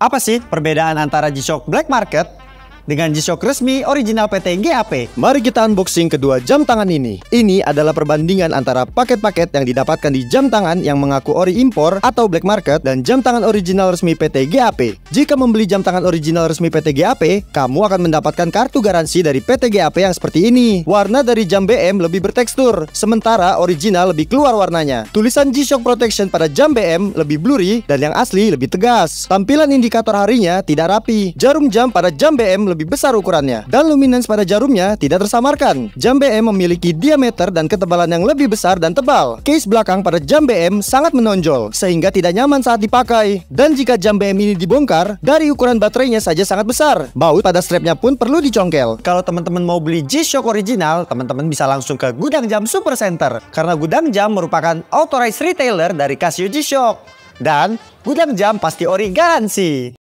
Apa sih perbedaan antara G-Shock Black Market dengan G-Shock resmi original PT GAP. Mari kita unboxing kedua jam tangan ini. Ini adalah perbandingan antara paket-paket yang didapatkan di jam tangan yang mengaku ori impor atau black market dan jam tangan original resmi PT GAP. Jika membeli jam tangan original resmi PT GAP, kamu akan mendapatkan kartu garansi dari PT GAP yang seperti ini. Warna dari jam BM lebih bertekstur, sementara original lebih keluar warnanya. Tulisan G-Shock Protection pada jam BM lebih blurry dan yang asli lebih tegas. Tampilan indikator harinya tidak rapi. Jarum jam pada jam BM lebih besar ukurannya dan luminance pada jarumnya tidak tersamarkan. Jam BM memiliki diameter dan ketebalan yang lebih besar dan tebal. Case belakang pada jam BM sangat menonjol sehingga tidak nyaman saat dipakai. Dan jika jam BM ini dibongkar, dari ukuran baterainya saja sangat besar. Baut pada strapnya pun perlu dicongkel. Kalau teman-teman mau beli G-Shock original, teman-teman bisa langsung ke gudang jam Super Center karena gudang jam merupakan authorized retailer dari Casio G-Shock. Dan gudang jam pasti ori garansi.